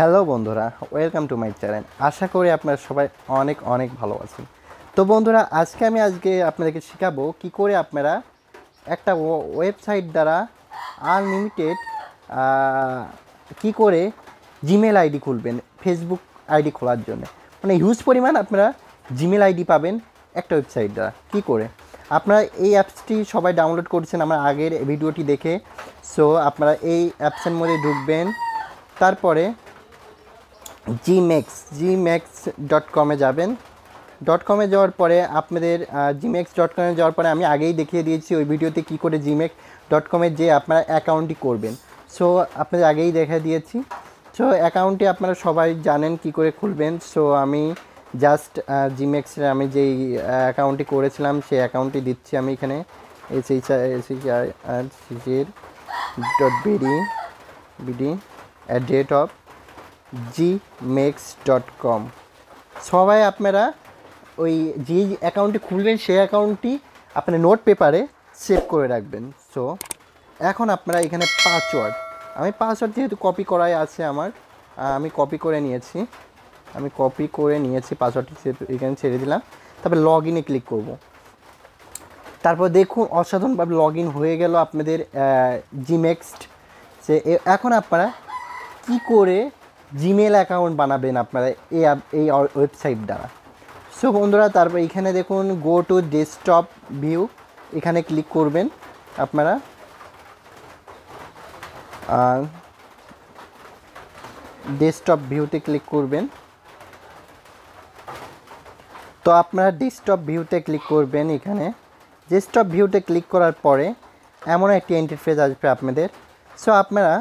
hello বন্ধুরা welcome to my channel আশা করি আপনারা সবাই অনেক অনেক ভালো আছেন তো বন্ধুরা আজকে আমি আজকে আপনাদেরকে শেখাবো কি করে আপনারা একটা ওয়েবসাইট দ্বারা আনলিমিটেড কি করে জিমেল আইডি খুলবেন ফেসবুক আইডি খোলার জন্য মানে হিউজ পরিমাণ আপনারা জিমেল আইডি পাবেন একটা ওয়েবসাইট দ্বারা কী করে আপনারা এই অ্যাপসটি সবাই ডাউনলোড করছেন আমার আগের ভিডিওটি দেখে সো আপনারা এই অ্যাপসের মধ্যে ঢুকবেন তারপরে জিম্যাক্স জিম্যাক্স ডট কমে যাবেন ডট কমে যাওয়ার পরে আপনাদের জিমেক্স ডট কমে যাওয়ার পরে আমি আগেই দেখিয়ে দিয়েছি ওই ভিডিওতে কি করে জিমেক্স ডট কমে যে আপনারা অ্যাকাউন্টটি করবেন সো আপনাদের আগেই দেখা দিয়েছি সো অ্যাকাউন্টটি আপনারা সবাই জানেন কি করে খুলবেন সো আমি জাস্ট জিমেক্সের আমি যেই অ্যাকাউন্টটি করেছিলাম সেই অ্যাকাউন্টটি দিচ্ছি আমি এখানে SHR dot BD BD at date of G mex dot com সবাই আপনারা ওই যে অ্যাকাউন্টটি খুলবেন সেই অ্যাকাউন্টটি আপনার নোট পেপারে সেভ করে রাখবেন সো এখন আপনারা এখানে পাসওয়ার্ড আমি পাসওয়ার্ড যেহেতু কপি করাই আছে আমার আমি কপি করে নিয়েছি আমি কপি করে নিয়েছি পাসওয়ার্ডটি এখানে ছেড়ে দিলাম তারপর লগ ইনে ক্লিক করব তারপর দেখুন অসাধারণভাবে লগ ইন হয়ে গেল আপনাদের জিমেক্সড যে এখন আপনারা কি করে জিমেল অ্যাকাউন্ট বানাবেন আপনারা এই এই ওয়েবসাইট দ্বারা সো বন্ধুরা তারপর এখানে দেখুন গো টু ডেস্কটপ ভিউ এখানে ক্লিক করবেন আপনারা ডেস্কটপ ভিউতে ক্লিক করবেন তো আপনারা ডেস্কটপ ভিউতে ক্লিক করবেন এখানে ডেস্কটপ ভিউতে ক্লিক করার পরে এমন একটি ইন্টারফেস আসবে আপনাদের সো আপনারা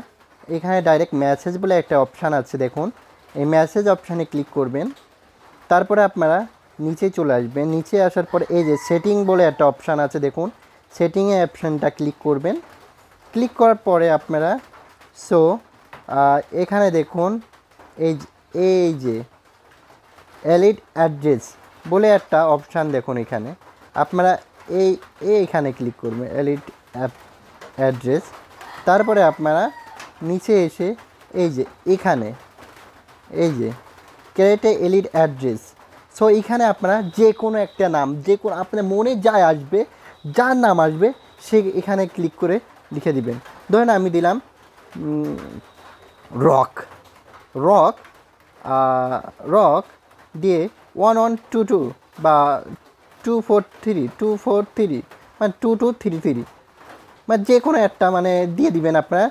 এখানে ডাইরেক্ট মেসেজ বলে একটা অপশান আছে দেখুন এই মেসেজ অপশানে ক্লিক করবেন তারপরে আপনারা নিচে চলে আসবেন নিচে আসার পর এই যে সেটিং বলে একটা অপশান আছে দেখুন সেটিংয়ে অপশানটা ক্লিক করবেন ক্লিক করার পরে আপনারা সো এখানে দেখুন এই এই যে এলিড অ্যাড্রেস বলে একটা অপশান দেখুন এখানে আপনারা এই এখানে ক্লিক করবেন এলিড অ্যাপ অ্যাড্রেস তারপরে আপনারা নিচে এসে এই যে এখানে এই যে ক্যারেটে এলিড অ্যাড্রেস সো এখানে আপনারা যে কোনো একটা নাম যে কোনো আপনার মনে যা আসবে যার নাম আসবে সে এখানে ক্লিক করে লিখে দিবেন ধরেন আমি দিলাম রক রক রক দিয়ে ওয়ান ওয়ান টু টু বা two four three two four three মানে টু টু থ্রি থ্রি মানে যে কোনো একটা মানে দিয়ে দিবেন আপনারা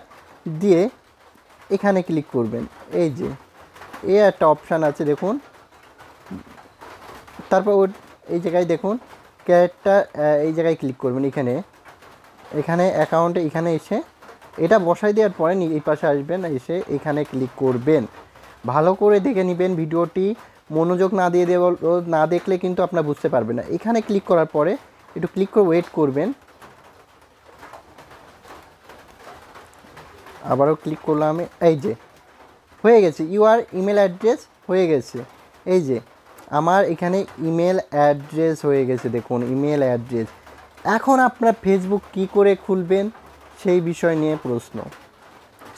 দিয়ে এখানে ক্লিক করবেন এই যে এ একটা অপশান আছে দেখুন তারপর ওর এই জায়গায় দেখুন ক্যারেটটা এই জায়গায় ক্লিক করবেন এখানে এখানে অ্যাকাউন্টে এখানে এসে এটা বসাই দেওয়ার পরে এই পাশে আসবেন এসে এখানে ক্লিক করবেন ভালো করে দেখে নেবেন ভিডিওটি মনোযোগ না দিয়ে দেব না দেখলে কিন্তু আপনার বুঝতে পারবেন না এখানে ক্লিক করার পরে একটু ক্লিক করে ওয়েট করবেন আবারও ক্লিক করলাম আমি এই যে হয়ে গেছে ইউআর ইমেল অ্যাড্রেস হয়ে গেছে এই যে আমার এখানে ইমেল অ্যাড্রেস হয়ে গেছে দেখুন ইমেল অ্যাড্রেস এখন আপনার ফেসবুক কি করে খুলবেন সেই বিষয় নিয়ে প্রশ্ন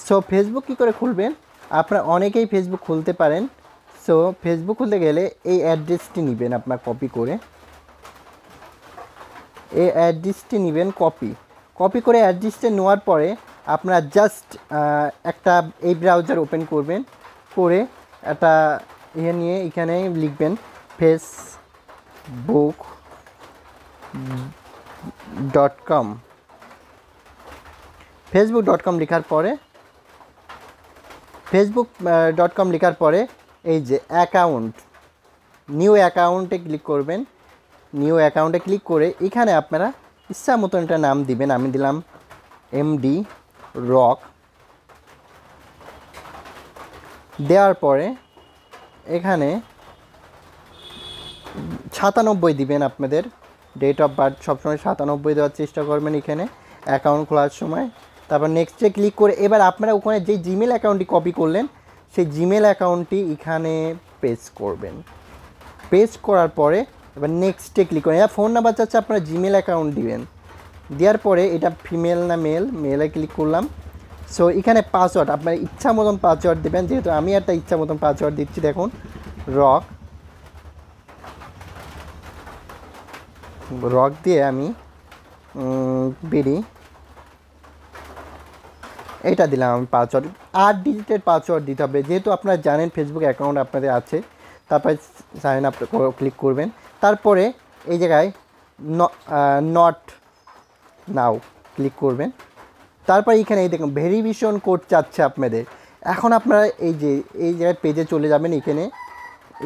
সো ফেসবুক কি করে খুলবেন আপনারা অনেকেই ফেসবুক খুলতে পারেন সো ফেসবুক খুলতে গেলে এই অ্যাড্রেসটি নেবেন আপনার কপি করে এই অ্যাড্রেসটি নেবেন কপি কপি করে অ্যাড্রেসটা নেওয়ার পরে আপনারা জাস্ট একটা এই ব্রাউজার ওপেন করবেন করে একটা ইয়ে নিয়ে এখানে লিখবেন Facebook dot com Facebook dot com লেখার পরে ফেসবুক ডট কম লেখার পরে এই যে অ্যাকাউন্ট নিউ অ্যাকাউন্টে ক্লিক করবেন নিউ অ্যাকাউন্টে ক্লিক করে এখানে আপনারা ইচ্ছা মতন একটা নাম দিবেন আমি দিলাম এমডি রক দেওয়ার পরে এখানে সাতানব্বই দিবেন আপনাদের ডেট অফ বার্থ সবসময় সাতানব্বই দেওয়ার চেষ্টা করবেন এখানে অ্যাকাউন্ট খোলার সময় তারপর নেক্সটে ক্লিক করে এবার আপনারা ওখানে যে জিমেল অ্যাকাউন্টটি কপি করলেন সেই জিমেল অ্যাকাউন্টটি এখানে পেস্ট করবেন পেস্ট করার পরে এবার নেক্সটে ক্লিক করেন এবার ফোন নাম্বার চাচ্ছে আপনারা জিমেল অ্যাকাউন্ট দিবেন দেওয়ার পরে এটা ফিমেল না মেল মেলে ক্লিক করলাম সো এখানে পাসওয়ার্ড আপনার ইচ্ছা মতন পাসওয়ার্ড দেবেন যেহেতু আমি একটা ইচ্ছা মতন পাসওয়ার্ড দিচ্ছি দেখুন রক রক দিয়ে আমি বিড়ি এটা দিলাম আমি পাসওয়ার্ড আট ডিজিটের পাসওয়ার্ড দিতে হবে যেহেতু আপনারা জানেন ফেসবুক অ্যাকাউন্ট আপনাদের আছে তারপরে সাইন আপ ক্লিক করবেন তারপরে এই জায়গায় নট নাও ক্লিক করবেন তারপর এখানে এই দেখুন ভেরিভিশন কোড চাচ্ছে আপনাদের এখন আপনারা এই যে এই জায়গায় পেজে চলে যাবেন এখানে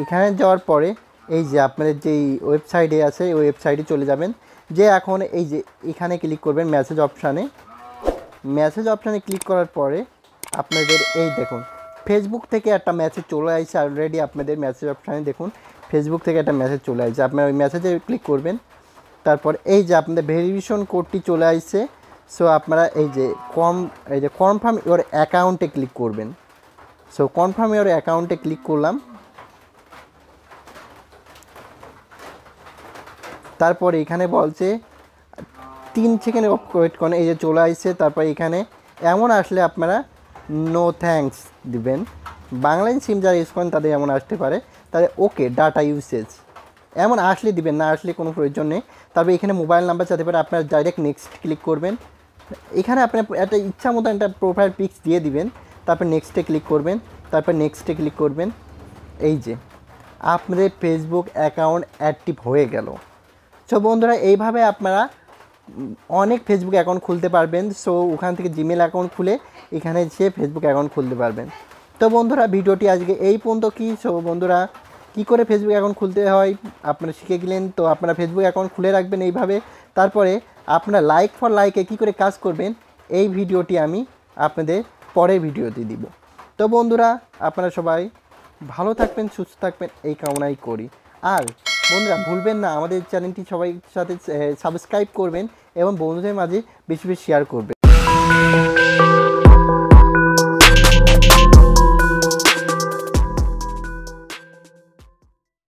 এখানে যাওয়ার পরে এই যে আপনাদের যেই ওয়েবসাইটে আছে ওই ওয়েবসাইটে চলে যাবেন যে এখন এই যে এখানে ক্লিক করবেন মেসেজ অপশানে মেসেজ অপশানে ক্লিক করার পরে আপনাদের এই দেখুন ফেসবুক থেকে একটা মেসেজ চলে আসছে অলরেডি আপনাদের মেসেজ অপশানে দেখুন ফেসবুক থেকে একটা মেসেজ চলে আসছে আপনারা ওই মেসেজে ক্লিক করবেন তারপর এই যে আপনাদের ভেরিফিকেশন কোডটি চলে আসছে সো আপনারা এই যে কম এই যে কনফার্ম ইওর অ্যাকাউন্টে ক্লিক করবেন সো কনফার্ম ইউর অ্যাকাউন্টে ক্লিক করলাম তারপর এখানে বলছে তিন সেকেন্ড ওয়েট করেন এই যে চলে আসছে তারপর এখানে এমন আসলে আপনারা নো থ্যাঙ্কস দিবেন বাংলায় সিম যারা ইউজ করেন তাদের এমন আসতে পারে তাদের ওকে ডাটা ইউসেজ এমন আসলে দিবেন না আসলে কোনো প্রয়োজন নেই তারপরে এখানে মোবাইল নাম্বার চাতে পারে আপনার ডাইরেক্ট নেক্সট ক্লিক করবেন এখানে আপনার একটা ইচ্ছা মতো একটা প্রোফাইল পিক্স দিয়ে দিবেন তারপর নেক্সটে ক্লিক করবেন তারপর নেক্সটে ক্লিক করবেন এই যে আপনাদের ফেসবুক অ্যাকাউন্ট অ্যাক্টিভ হয়ে গেল সো বন্ধুরা এইভাবে আপনারা অনেক ফেসবুক অ্যাকাউন্ট খুলতে পারবেন সো ওখান থেকে জিমেল অ্যাকাউন্ট খুলে এখানে সে ফেসবুক অ্যাকাউন্ট খুলতে পারবেন তো বন্ধুরা ভিডিওটি আজকে এই পর্যন্ত কি সো বন্ধুরা কি করে ফেসবুক অ্যাকাউন্ট খুলতে হয় আপনারা শিখে গেলেন তো আপনারা ফেসবুক অ্যাকাউন্ট খুলে রাখবেন এইভাবে তারপরে আপনারা লাইক ফর লাইকে কি করে কাজ করবেন এই ভিডিওটি আমি আপনাদের পরের ভিডিওতে দিব তো বন্ধুরা আপনারা সবাই ভালো থাকবেন সুস্থ থাকবেন এই কামনাই করি আর বন্ধুরা ভুলবেন না আমাদের চ্যানেলটি সবাই সাথে সাবস্ক্রাইব করবেন এবং বন্ধুদের মাঝে বেশি বেশি শেয়ার করবেন